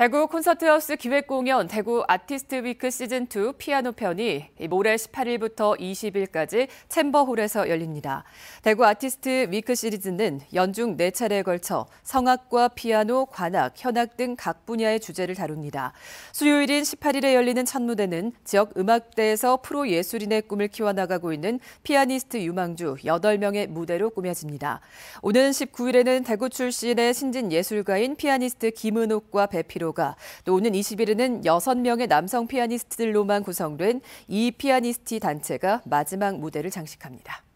대구 콘서트하우스 기획 공연 대구 아티스트 위크 시즌2 피아노 편이 모레 18일부터 20일까지 챔버홀에서 열립니다. 대구 아티스트 위크 시리즈는 연중 4차례에 걸쳐 성악과 피아노, 관악, 현악 등 각 분야의 주제를 다룹니다. 수요일인 18일에 열리는 첫 무대는 지역 음악대에서 프로 예술인의 꿈을 키워나가고 있는 피아니스트 유망주 8명의 무대로 꾸며집니다. 오는 19일에는 대구 출신의 신진 예술가인 피아니스트 김은옥과 배피로 대표가 또 오는 2 1일는 6명의 남성 피아니스트들로만 구성된 이 피아니스트 단체가 마지막 무대를 장식합니다.